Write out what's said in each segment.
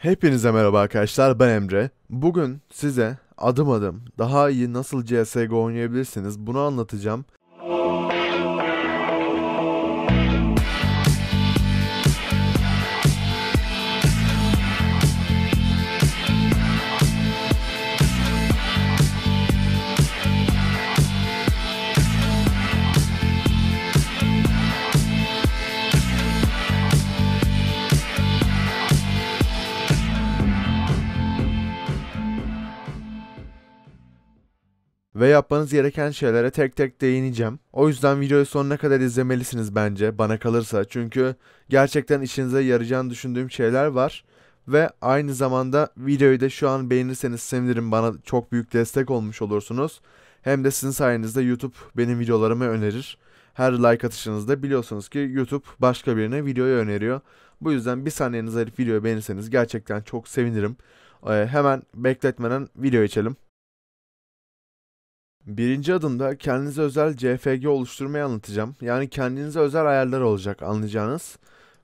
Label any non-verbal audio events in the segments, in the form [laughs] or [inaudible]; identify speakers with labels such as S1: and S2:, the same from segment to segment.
S1: Hepinize merhaba arkadaşlar ben Emre. Bugün size adım adım daha iyi nasıl CSGO oynayabilirsiniz bunu anlatacağım. ve yapmanız gereken şeylere tek tek değineceğim. O yüzden videoyu sonuna kadar izlemelisiniz bence bana kalırsa. Çünkü gerçekten işinize yarayacağını düşündüğüm şeyler var. Ve aynı zamanda videoyu da şu an beğenirseniz sevinirim bana çok büyük destek olmuş olursunuz. Hem de sizin sayenizde YouTube benim videolarımı önerir. Her like atışınızda biliyorsunuz ki YouTube başka birine videoyu öneriyor. Bu yüzden bir saniyenizi ayırıp videoyu beğenirseniz gerçekten çok sevinirim. Ee, hemen bekletmeden video içelim. Birinci adımda kendinize özel CFG oluşturmayı anlatacağım. Yani kendinize özel ayarlar olacak anlayacağınız.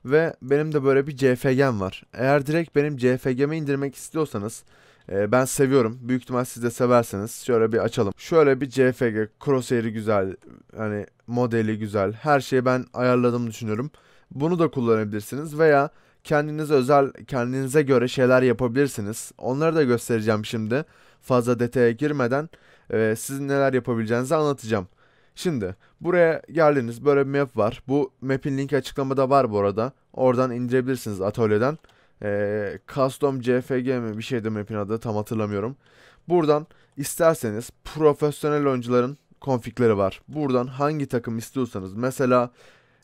S1: Ve benim de böyle bir CFG'm var. Eğer direkt benim CFG'mi indirmek istiyorsanız e, ben seviyorum. Büyük ihtimal siz de severseniz şöyle bir açalım. Şöyle bir CFG crosshair'i güzel, hani modeli güzel. Her şeyi ben ayarladım düşünüyorum. Bunu da kullanabilirsiniz veya kendinize özel, kendinize göre şeyler yapabilirsiniz. Onları da göstereceğim şimdi. Fazla detaya girmeden e, sizin neler yapabileceğinizi anlatacağım. Şimdi buraya geldiniz böyle bir map var. Bu map'in linki açıklamada var bu arada. Oradan indirebilirsiniz atölyeden. E, custom CFG mi bir şeydi map'in adı tam hatırlamıyorum. Buradan isterseniz profesyonel oyuncuların konfigleri var. Buradan hangi takım istiyorsanız mesela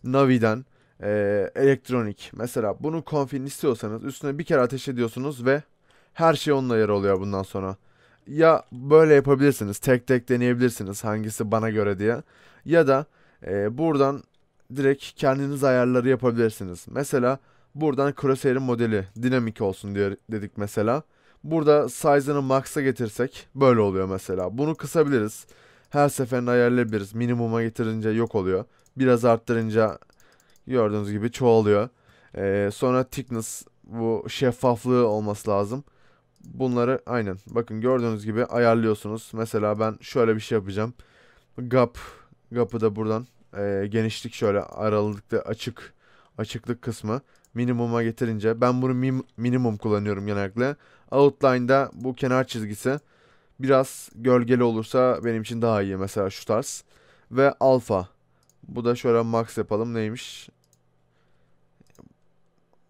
S1: Navi'den e, ee, elektronik mesela bunu konfigini istiyorsanız üstüne bir kere ateş ediyorsunuz ve her şey onunla yer oluyor bundan sonra ya böyle yapabilirsiniz. Tek tek deneyebilirsiniz hangisi bana göre diye. Ya da e, buradan direkt kendiniz ayarları yapabilirsiniz. Mesela buradan Crosshair'in modeli dinamik olsun diye dedik mesela. Burada size'ını max'a getirsek böyle oluyor mesela. Bunu kısabiliriz. Her seferinde ayarlayabiliriz. Minimuma getirince yok oluyor. Biraz arttırınca gördüğünüz gibi çoğalıyor. Ee, sonra thickness bu şeffaflığı olması lazım bunları aynen bakın gördüğünüz gibi ayarlıyorsunuz. Mesela ben şöyle bir şey yapacağım. Gap gap'ı da buradan e, genişlik şöyle aralıkta açık açıklık kısmı minimuma getirince ben bunu mim, minimum kullanıyorum genellikle. Outline'da bu kenar çizgisi biraz gölgeli olursa benim için daha iyi mesela şu tarz. Ve alfa. Bu da şöyle max yapalım neymiş?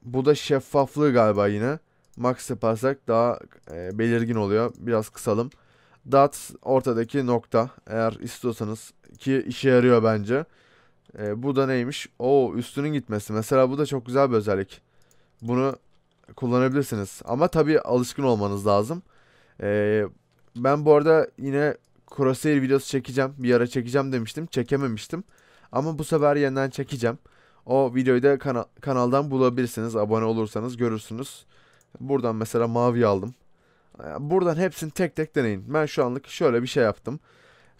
S1: Bu da şeffaflığı galiba yine max yaparsak daha e, belirgin oluyor. Biraz kısalım. Dot ortadaki nokta eğer istiyorsanız ki işe yarıyor bence. E, bu da neymiş? O üstünün gitmesi. Mesela bu da çok güzel bir özellik. Bunu kullanabilirsiniz. Ama tabii alışkın olmanız lazım. E, ben bu arada yine crosshair videosu çekeceğim. Bir ara çekeceğim demiştim. Çekememiştim. Ama bu sefer yeniden çekeceğim. O videoyu da kana kanaldan bulabilirsiniz. Abone olursanız görürsünüz. Buradan mesela mavi aldım. Ee, buradan hepsini tek tek deneyin. Ben şu anlık şöyle bir şey yaptım.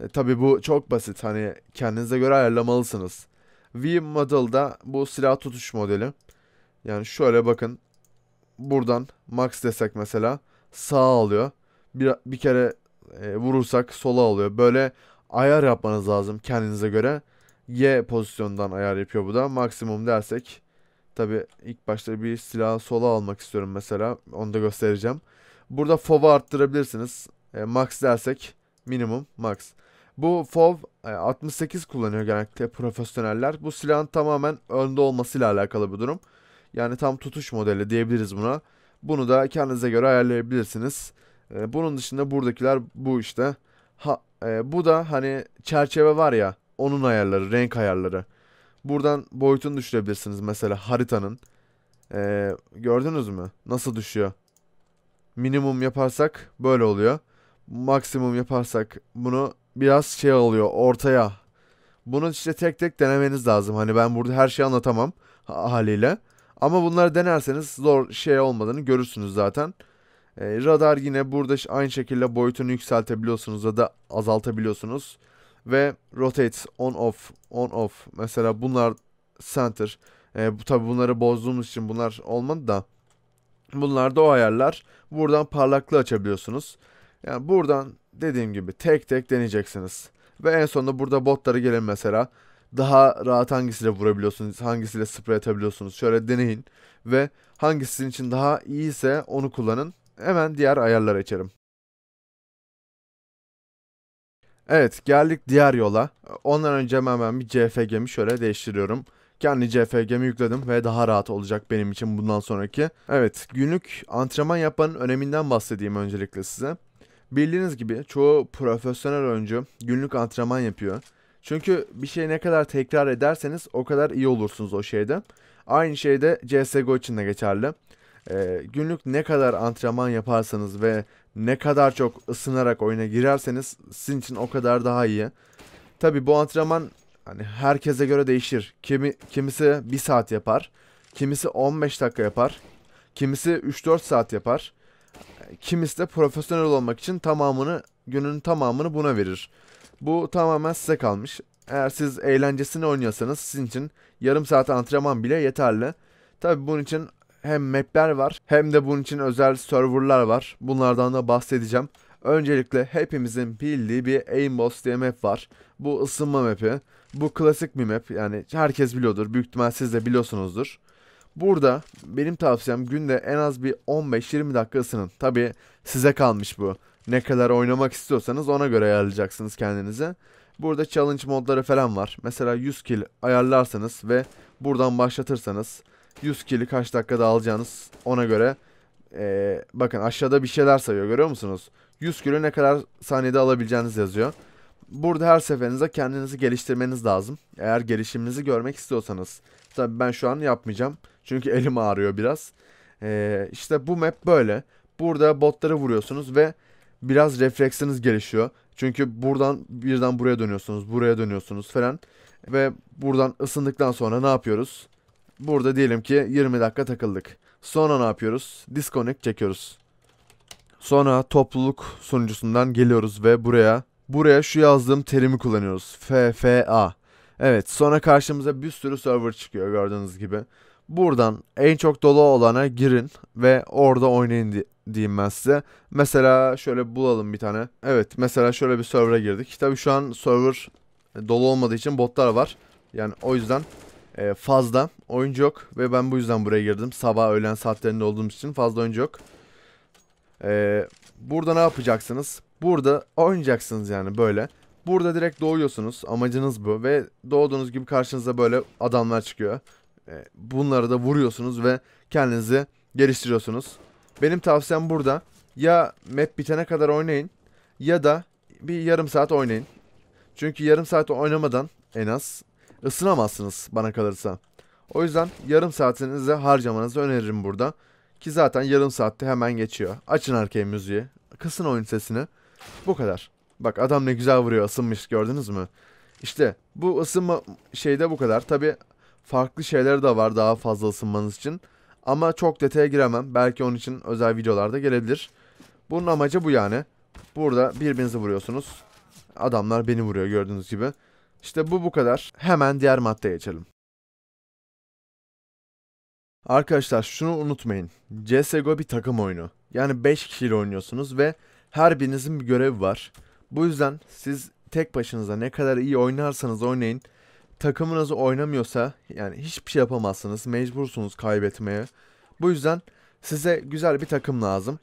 S1: E, tabii bu çok basit. Hani kendinize göre ayarlamalısınız. V model'da bu silah tutuş modeli. Yani şöyle bakın. Buradan max desek mesela sağa alıyor. Bir, bir kere e, vurursak sola alıyor. Böyle ayar yapmanız lazım kendinize göre. Y pozisyondan ayar yapıyor bu da. Maksimum dersek Tabi ilk başta bir silahı sola almak istiyorum mesela. Onu da göstereceğim. Burada fov'u arttırabilirsiniz. E, max dersek minimum max. Bu fov e, 68 kullanıyor genellikle profesyoneller. Bu silahın tamamen önde olmasıyla alakalı bir durum. Yani tam tutuş modeli diyebiliriz buna. Bunu da kendinize göre ayarlayabilirsiniz. E, bunun dışında buradakiler bu işte. Ha, e, bu da hani çerçeve var ya onun ayarları, renk ayarları. Buradan boyutunu düşürebilirsiniz mesela haritanın. Ee, gördünüz mü? Nasıl düşüyor? Minimum yaparsak böyle oluyor. Maksimum yaparsak bunu biraz şey oluyor ortaya. Bunu işte tek tek denemeniz lazım. Hani ben burada her şeyi anlatamam haliyle. Ama bunları denerseniz zor şey olmadığını görürsünüz zaten. Ee, radar yine burada aynı şekilde boyutunu yükseltebiliyorsunuz ya da azaltabiliyorsunuz ve rotate on off on off mesela bunlar center. E, bu tabi bunları bozduğumuz için bunlar olmadı da bunlar da o ayarlar. Buradan parlaklığı açabiliyorsunuz. Yani buradan dediğim gibi tek tek deneyeceksiniz. Ve en sonunda burada botları gelin mesela. Daha rahat hangisiyle vurabiliyorsunuz, hangisiyle sprey atabiliyorsunuz. Şöyle deneyin ve hangisinin için daha iyiyse onu kullanın. Hemen diğer ayarlara geçelim. Evet geldik diğer yola. Ondan önce hemen bir CFG'mi şöyle değiştiriyorum. Kendi CFG'mi yükledim ve daha rahat olacak benim için bundan sonraki. Evet günlük antrenman yapmanın öneminden bahsedeyim öncelikle size. Bildiğiniz gibi çoğu profesyonel oyuncu günlük antrenman yapıyor. Çünkü bir şey ne kadar tekrar ederseniz o kadar iyi olursunuz o şeyde. Aynı şey de CSGO için de geçerli. Ee, günlük ne kadar antrenman yaparsanız ve ne kadar çok ısınarak oyuna girerseniz sizin için o kadar daha iyi. Tabi bu antrenman hani herkese göre değişir. Kimi, kimisi 1 saat yapar. Kimisi 15 dakika yapar. Kimisi 3-4 saat yapar. Kimisi de profesyonel olmak için tamamını günün tamamını buna verir. Bu tamamen size kalmış. Eğer siz eğlencesini oynuyorsanız sizin için yarım saat antrenman bile yeterli. Tabi bunun için hem mapler var hem de bunun için özel serverlar var. Bunlardan da bahsedeceğim. Öncelikle hepimizin bildiği bir Aimboss diye map var. Bu ısınma map'i. Bu klasik bir map yani herkes biliyordur. Büyük ihtimal siz de biliyorsunuzdur. Burada benim tavsiyem günde en az bir 15-20 dakika ısının. Tabi size kalmış bu. Ne kadar oynamak istiyorsanız ona göre ayarlayacaksınız kendinize. Burada challenge modları falan var. Mesela 100 kill ayarlarsanız ve buradan başlatırsanız 100 kili kaç dakikada alacağınız ona göre. E, bakın aşağıda bir şeyler sayıyor görüyor musunuz? 100 kilo ne kadar saniyede alabileceğiniz yazıyor. Burada her seferinize kendinizi geliştirmeniz lazım. Eğer gelişiminizi görmek istiyorsanız. tabi ben şu an yapmayacağım. Çünkü [laughs] elim ağrıyor biraz. Ee, işte bu map böyle. Burada botları vuruyorsunuz ve biraz refleksiniz gelişiyor. Çünkü buradan birden buraya dönüyorsunuz, buraya dönüyorsunuz falan. Ve buradan ısındıktan sonra ne yapıyoruz? Burada diyelim ki 20 dakika takıldık. Sonra ne yapıyoruz? Disconnect çekiyoruz. Sonra topluluk sunucusundan geliyoruz ve buraya buraya şu yazdığım terimi kullanıyoruz. FFA. Evet sonra karşımıza bir sürü server çıkıyor gördüğünüz gibi. Buradan en çok dolu olana girin ve orada oynayın di diyeyim ben size. Mesela şöyle bulalım bir tane. Evet mesela şöyle bir server'a girdik. Tabii şu an server dolu olmadığı için botlar var. Yani o yüzden e, fazla oyuncu yok ve ben bu yüzden buraya girdim. Sabah öğlen saatlerinde olduğumuz için fazla oyuncu yok. Ee, burada ne yapacaksınız? Burada oynayacaksınız yani böyle. Burada direkt doğuyorsunuz. Amacınız bu ve doğduğunuz gibi karşınıza böyle adamlar çıkıyor. Ee, bunları da vuruyorsunuz ve kendinizi geliştiriyorsunuz. Benim tavsiyem burada. Ya map bitene kadar oynayın ya da bir yarım saat oynayın. Çünkü yarım saat oynamadan en az ısınamazsınız bana kalırsa. O yüzden yarım saatinizi harcamanızı öneririm burada. Ki zaten yarım saatte hemen geçiyor. Açın arkaya müziği. Kısın oyun sesini. Bu kadar. Bak adam ne güzel vuruyor ısınmış gördünüz mü? İşte bu ısınma şeyde bu kadar. Tabi farklı şeyler de var daha fazla ısınmanız için. Ama çok detaya giremem. Belki onun için özel videolarda gelebilir. Bunun amacı bu yani. Burada birbirinizi vuruyorsunuz. Adamlar beni vuruyor gördüğünüz gibi. İşte bu bu kadar. Hemen diğer maddeye geçelim. Arkadaşlar şunu unutmayın. CSGO bir takım oyunu. Yani 5 kişiyle oynuyorsunuz ve her birinizin bir görevi var. Bu yüzden siz tek başınıza ne kadar iyi oynarsanız oynayın. Takımınız oynamıyorsa yani hiçbir şey yapamazsınız. Mecbursunuz kaybetmeye. Bu yüzden size güzel bir takım lazım.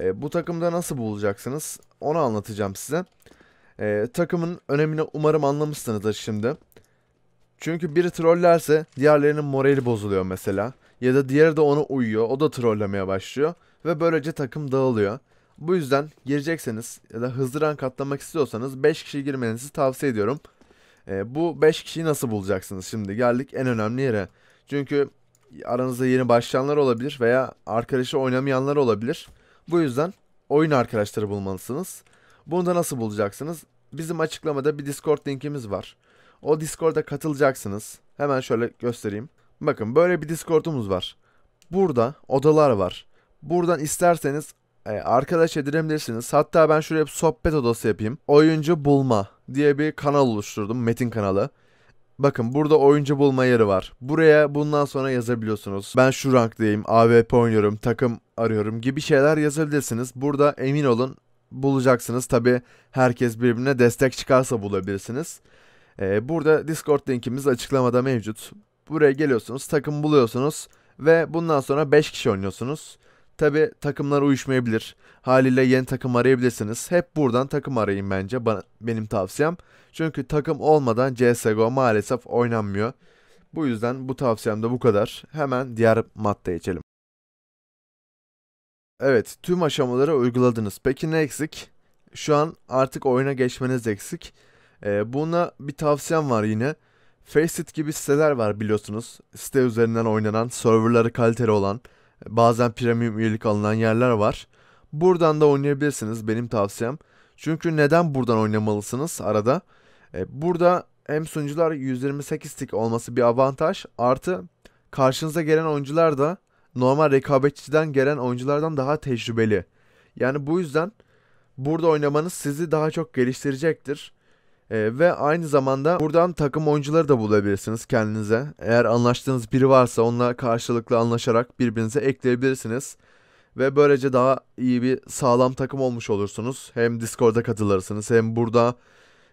S1: E, bu takımda nasıl bulacaksınız onu anlatacağım size. E, takımın önemini umarım anlamışsınızdır şimdi. Çünkü biri trollerse diğerlerinin morali bozuluyor mesela. Ya da diğeri de ona uyuyor. O da trollemeye başlıyor. Ve böylece takım dağılıyor. Bu yüzden girecekseniz ya da hızlı rank atlamak istiyorsanız 5 kişi girmenizi tavsiye ediyorum. E, bu 5 kişiyi nasıl bulacaksınız şimdi? Geldik en önemli yere. Çünkü aranızda yeni başlayanlar olabilir veya arkadaşı oynamayanlar olabilir. Bu yüzden oyun arkadaşları bulmalısınız. Bunu da nasıl bulacaksınız? Bizim açıklamada bir Discord linkimiz var. O Discord'a katılacaksınız. Hemen şöyle göstereyim. Bakın böyle bir Discord'umuz var. Burada odalar var. Buradan isterseniz e, arkadaş edinebilirsiniz. Hatta ben şuraya bir sohbet odası yapayım. Oyuncu bulma diye bir kanal oluşturdum. Metin kanalı. Bakın burada oyuncu bulma yeri var. Buraya bundan sonra yazabiliyorsunuz. Ben şu ranktayım, AWP oynuyorum, takım arıyorum gibi şeyler yazabilirsiniz. Burada emin olun bulacaksınız. Tabi herkes birbirine destek çıkarsa bulabilirsiniz. Ee, burada Discord linkimiz açıklamada mevcut. Buraya geliyorsunuz, takım buluyorsunuz ve bundan sonra 5 kişi oynuyorsunuz. Tabi takımlar uyuşmayabilir. Haliyle yeni takım arayabilirsiniz. Hep buradan takım arayın bence bana, benim tavsiyem. Çünkü takım olmadan CSGO maalesef oynanmıyor. Bu yüzden bu tavsiyem de bu kadar. Hemen diğer maddeye geçelim. Evet tüm aşamaları uyguladınız. Peki ne eksik? Şu an artık oyuna geçmeniz eksik. Ee, buna bir tavsiyem var yine. Faceit gibi siteler var biliyorsunuz. Site üzerinden oynanan, serverları kaliteli olan, bazen premium üyelik alınan yerler var. Buradan da oynayabilirsiniz benim tavsiyem. Çünkü neden buradan oynamalısınız arada? E, burada hem sunucular 128 tik olması bir avantaj. Artı karşınıza gelen oyuncular da normal rekabetçiden gelen oyunculardan daha tecrübeli. Yani bu yüzden burada oynamanız sizi daha çok geliştirecektir. E, ve aynı zamanda buradan takım oyuncuları da bulabilirsiniz kendinize. Eğer anlaştığınız biri varsa onunla karşılıklı anlaşarak birbirinize ekleyebilirsiniz. Ve böylece daha iyi bir sağlam takım olmuş olursunuz. Hem Discord'a katılırsınız hem burada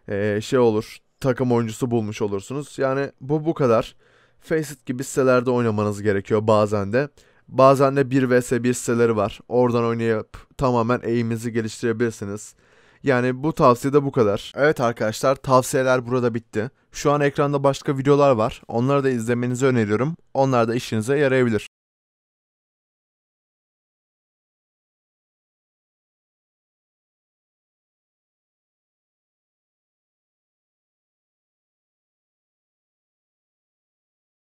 S1: e, şey olur takım oyuncusu bulmuş olursunuz. Yani bu bu kadar. Faceit gibi sitelerde oynamanız gerekiyor bazen de. Bazen de 1 vs 1 siteleri var. Oradan oynayıp tamamen eğiminizi geliştirebilirsiniz. Yani bu tavsiye de bu kadar. Evet arkadaşlar tavsiyeler burada bitti. Şu an ekranda başka videolar var. Onları da izlemenizi öneriyorum. Onlar da işinize yarayabilir.